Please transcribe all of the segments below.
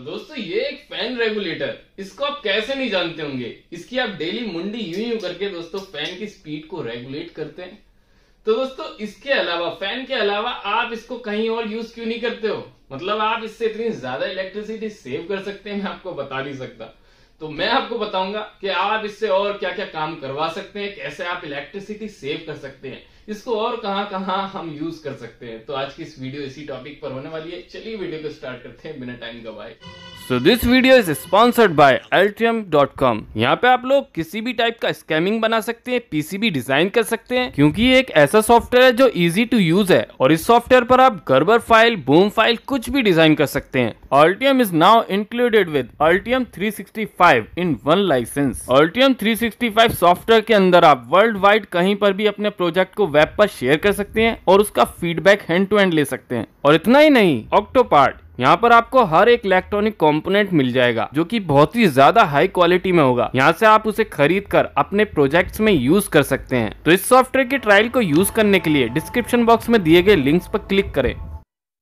तो दोस्तों ये एक फैन रेगुलेटर इसको आप कैसे नहीं जानते होंगे इसकी आप डेली मुंडी यूं यूं करके दोस्तों फैन की स्पीड को रेगुलेट करते हैं तो दोस्तों इसके अलावा फैन के अलावा आप इसको कहीं और यूज क्यों नहीं करते हो मतलब आप इससे इतनी ज्यादा इलेक्ट्रिसिटी सेव कर सकते हैं मैं आपको बता नहीं सकता तो मैं आपको बताऊंगा कि आप इससे और क्या क्या काम करवा सकते हैं कैसे आप इलेक्ट्रिसिटी सेव कर सकते हैं इसको और कहां कहां हम यूज कर सकते हैं तो आज की इस वीडियो इसी टॉपिक पर होने वाली है चलिए वीडियो को स्टार्ट करते हैं बिना टाइम गवाए so this video is sponsored by com यहाँ पे आप लोग किसी भी टाइप का स्कैमिंग बना सकते हैं पीसीबी डिजाइन कर सकते हैं क्योंकि ये एक ऐसा सॉफ्टवेयर है जो इजी टू यूज है और इस सॉफ्टवेयर पर आप गर्बर फाइल बूम फाइल कुछ भी डिजाइन कर सकते हैं Altium is now included with sixty 365 in one license sixty 365 software के अंदर आप वर्ल्ड वाइड कहीं पर भी अपने प्रोजेक्ट को वेब पर शेयर कर सकते हैं और उसका फीडबैक हैंड टू हैंड ले सकते हैं और इतना ही नहीं ऑक्टोपार्ट यहाँ पर आपको हर एक इलेक्ट्रॉनिक कंपोनेंट मिल जाएगा जो कि बहुत ही ज्यादा हाई क्वालिटी में होगा यहाँ से आप उसे खरीद कर अपने प्रोजेक्ट्स में यूज कर सकते हैं तो इस सॉफ्टवेयर के ट्रायल को यूज करने के लिए डिस्क्रिप्शन बॉक्स में दिए गए लिंक्स पर क्लिक करें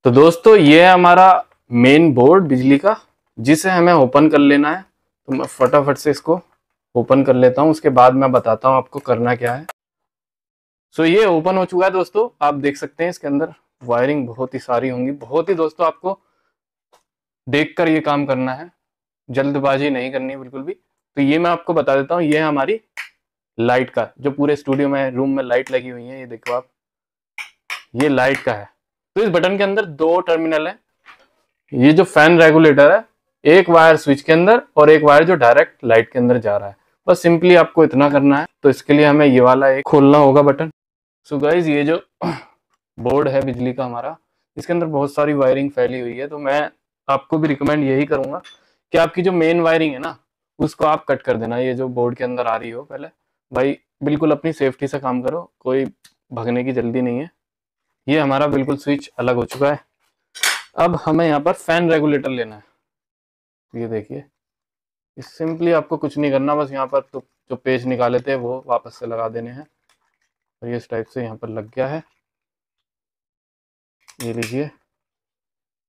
तो दोस्तों ये है हमारा मेन बोर्ड बिजली का जिसे हमें ओपन कर लेना है तो मैं फटाफट से इसको ओपन कर लेता हूँ उसके बाद मैं बताता हूँ आपको करना क्या है सो ये ओपन हो चुका है दोस्तों आप देख सकते हैं इसके अंदर वायरिंग बहुत ही सारी होंगी बहुत ही दोस्तों आपको देख कर ये काम करना है जल्दबाजी नहीं करनी है बिल्कुल भी तो ये मैं आपको बता देता हूँ ये हमारी लाइट का जो पूरे स्टूडियो में रूम में लाइट लगी हुई है ये देखो आप ये लाइट का है तो इस बटन के अंदर दो टर्मिनल है ये जो फैन रेगुलेटर है एक वायर स्विच के अंदर और एक वायर जो डायरेक्ट लाइट के अंदर जा रहा है बस सिंपली आपको इतना करना है तो इसके लिए हमें ये वाला एक खोलना होगा बटन सो so गाइज ये जो बोर्ड है बिजली का हमारा इसके अंदर बहुत सारी वायरिंग फैली हुई है तो मैं आपको भी रिकमेंड यही करूंगा कि आपकी जो मेन वायरिंग है ना उसको आप कट कर देना ये जो बोर्ड के अंदर आ रही हो पहले भाई बिल्कुल अपनी सेफ्टी से काम करो कोई भगने की जल्दी नहीं है ये हमारा बिल्कुल स्विच अलग हो चुका है अब हमें यहाँ पर फैन रेगुलेटर लेना है ये देखिए सिंपली आपको कुछ नहीं करना बस यहाँ पर तो जो पेज निकाले थे वो वापस से लगा देने हैं और ये इस टाइप से यहाँ पर लग गया है ये लीजिए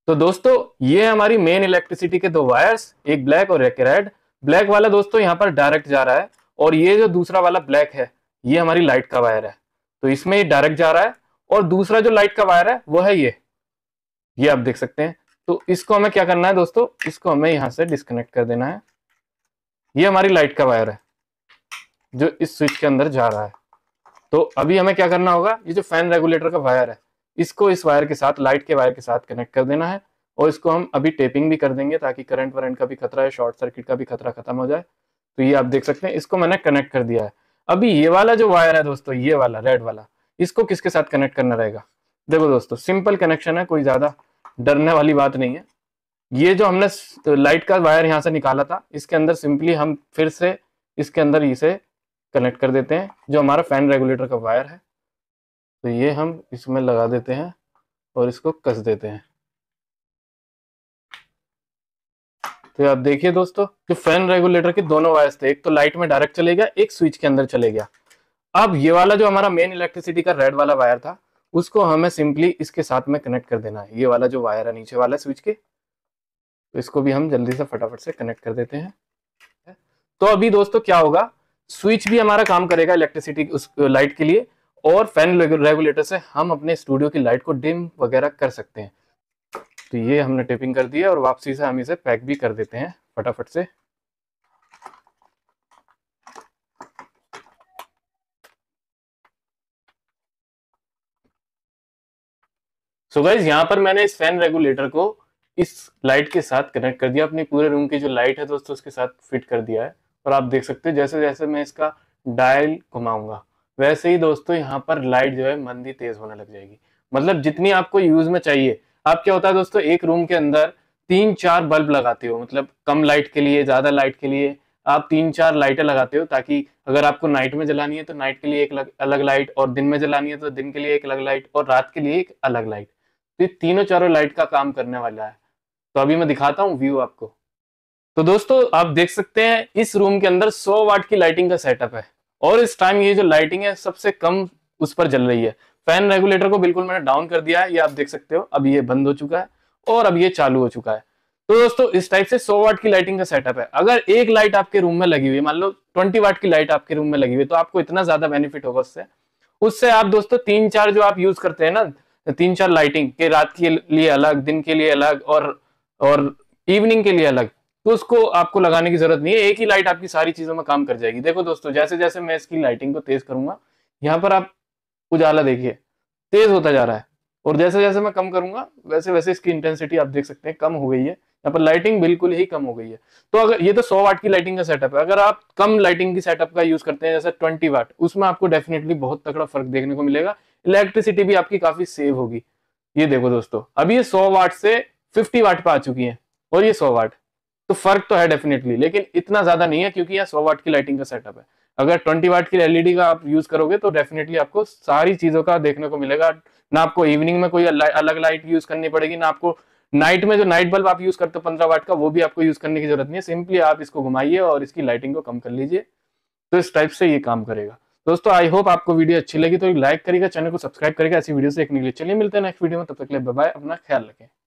तो दोस्तों ये हमारी मेन इलेक्ट्रिसिटी के दो वायर्स एक ब्लैक और एक रेड ब्लैक वाला दोस्तों यहाँ पर डायरेक्ट जा रहा है और ये जो दूसरा वाला ब्लैक है ये हमारी लाइट का वायर है तो इसमें ये डायरेक्ट जा रहा है और दूसरा जो लाइट का वायर है वो है ये ये आप देख सकते हैं तो इसको हमें क्या करना है दोस्तों इसको हमें यहाँ से डिस्कनेक्ट कर देना है ये हमारी लाइट का वायर है जो इस स्विच के अंदर जा रहा है तो अभी हमें क्या करना होगा ये जो फैन रेगुलेटर का वायर है इसको इस वायर के साथ लाइट के वायर के साथ कनेक्ट कर देना है और इसको हम अभी टेपिंग भी कर देंगे ताकि करंट वरेंट का भी खतरा है शॉर्ट सर्किट का भी खतरा खत्म हो जाए तो ये आप देख सकते हैं इसको मैंने कनेक्ट कर दिया है अभी ये वाला जो वायर है दोस्तों ये वाला रेड वाला इसको किसके साथ कनेक्ट करना रहेगा देखो दोस्तों सिंपल कनेक्शन है कोई ज्यादा डरने वाली बात नहीं है ये जो हमने लाइट का वायर यहाँ से निकाला था इसके अंदर सिंपली हम फिर से इसके अंदर इसे कनेक्ट कर देते हैं जो हमारा फैन रेगुलेटर का वायर है तो ये हम इसमें लगा देते हैं और इसको कस देते हैं तो आप देखिए दोस्तों जो फैन रेगुलेटर के दोनों वायर्स थे एक तो लाइट में डायरेक्ट चले गया एक स्विच के अंदर चले गया अब ये वाला जो हमारा मेन इलेक्ट्रिसिटी का रेड वाला वायर था उसको हमें सिंपली इसके साथ में कनेक्ट कर देना है ये वाला जो वायर है नीचे वाला स्विच के तो इसको भी हम जल्दी से फटाफट से कनेक्ट कर देते हैं तो अभी दोस्तों क्या होगा स्विच भी हमारा काम करेगा इलेक्ट्रिसिटी उस लाइट के लिए और फैन रेगुलेटर से हम अपने स्टूडियो की लाइट को डिम वगैरह कर सकते हैं तो ये हमने टिपिंग कर दी है और वापसी से हम इसे पैक भी कर देते हैं फटाफट से सो गाइज यहां पर मैंने इस फैन रेगुलेटर को इस लाइट के साथ कनेक्ट कर दिया अपने पूरे रूम की जो लाइट है दोस्तों उसके साथ फिट कर दिया है और आप देख सकते हैं जैसे जैसे मैं इसका डायल घुमाऊंगा वैसे ही दोस्तों यहाँ पर लाइट जो है मंदी तेज होने लग जाएगी मतलब जितनी आपको यूज में चाहिए आप क्या होता है दोस्तों एक रूम के अंदर तीन चार बल्ब लगाते हो मतलब कम लाइट के लिए ज्यादा लाइट के लिए आप तीन चार लाइटें लगाते हो ताकि अगर आपको नाइट में जलानी है तो नाइट के लिए एक अलग लाइट और दिन में जलानी है तो दिन के लिए एक अलग लाइट और रात के लिए एक अलग लाइट तो ये तीनों चारों लाइट का काम करने वाला है तो अभी मैं दिखाता हूँ व्यू आपको तो दोस्तों आप देख सकते हैं इस रूम के अंदर 100 वाट की लाइटिंग का सेटअप है और इस टाइम ये जो लाइटिंग है सबसे कम उस पर जल रही है फैन रेगुलेटर को बिल्कुल मैंने डाउन कर दिया है ये आप देख सकते हो अब ये बंद हो चुका है और अब ये चालू हो चुका है तो दोस्तों इस टाइप से 100 वाट की लाइटिंग का सेटअप है अगर एक लाइट आपके रूम में लगी हुई है मान लो 20 वाट की लाइट आपके रूम में लगी हुई है तो आपको इतना ज्यादा बेनिफिट होगा उससे उससे आप दोस्तों तीन चार जो आप यूज करते हैं ना तीन चार लाइटिंग के रात के लिए अलग दिन के लिए अलग और और इवनिंग के लिए अलग तो उसको आपको लगाने की जरूरत नहीं है एक ही लाइट आपकी सारी चीजों में काम कर जाएगी देखो दोस्तों जैसे जैसे मैं इसकी लाइटिंग को तेज करूंगा यहाँ पर आप उजाला देखिए तेज होता जा रहा है और जैसे जैसे मैं कम करूंगा वैसे वैसे इसकी इंटेंसिटी आप देख सकते हैं कम हो गई है यहाँ पर लाइटिंग बिल्कुल ही कम हो गई है तो अगर ये तो 100 वाट की लाइटिंग का सेटअप है अगर आप कम लाइटिंग की सेटअप का यूज करते हैं जैसे 20 वाट उसमें आपको डेफिनेटली बहुत तकड़ा फर्क देखने को मिलेगा इलेक्ट्रिसिटी भी आपकी काफी सेव होगी ये देखो दोस्तों अभी ये सौ वाट से फिफ्टी वाट पर आ चुकी है और ये सौ वाट तो फर्क तो है डेफिनेटली लेकिन इतना ज्यादा नहीं है क्योंकि यहाँ सौ वाट की लाइटिंग का सेटअप है अगर ट्वेंटी वाट की एलईडी का आप यूज करोगे तो डेफिनेटली आपको सारी चीजों का देखने को मिलेगा ना आपको इवनिंग में कोई अलग लाइट यूज करनी पड़ेगी ना आपको नाइट में जो नाइट बल्ब आप यूज करते हो पंद्रह वाट का वो भी आपको यूज करने की जरूरत नहीं है सिंपली आप इसको घुमाइए और इसकी लाइटिंग को कम कर लीजिए तो इस टाइप से ये काम करेगा दोस्तों आई होप आपको वीडियो अच्छी लगी तो लाइक करेगा चैनल को सब्सक्राइब करेगा ऐसी वीडियो देखने के लिए चलिए मिलते हैं नेक्स्ट वीडियो में तब तक ले बाय अपना ख्याल रखें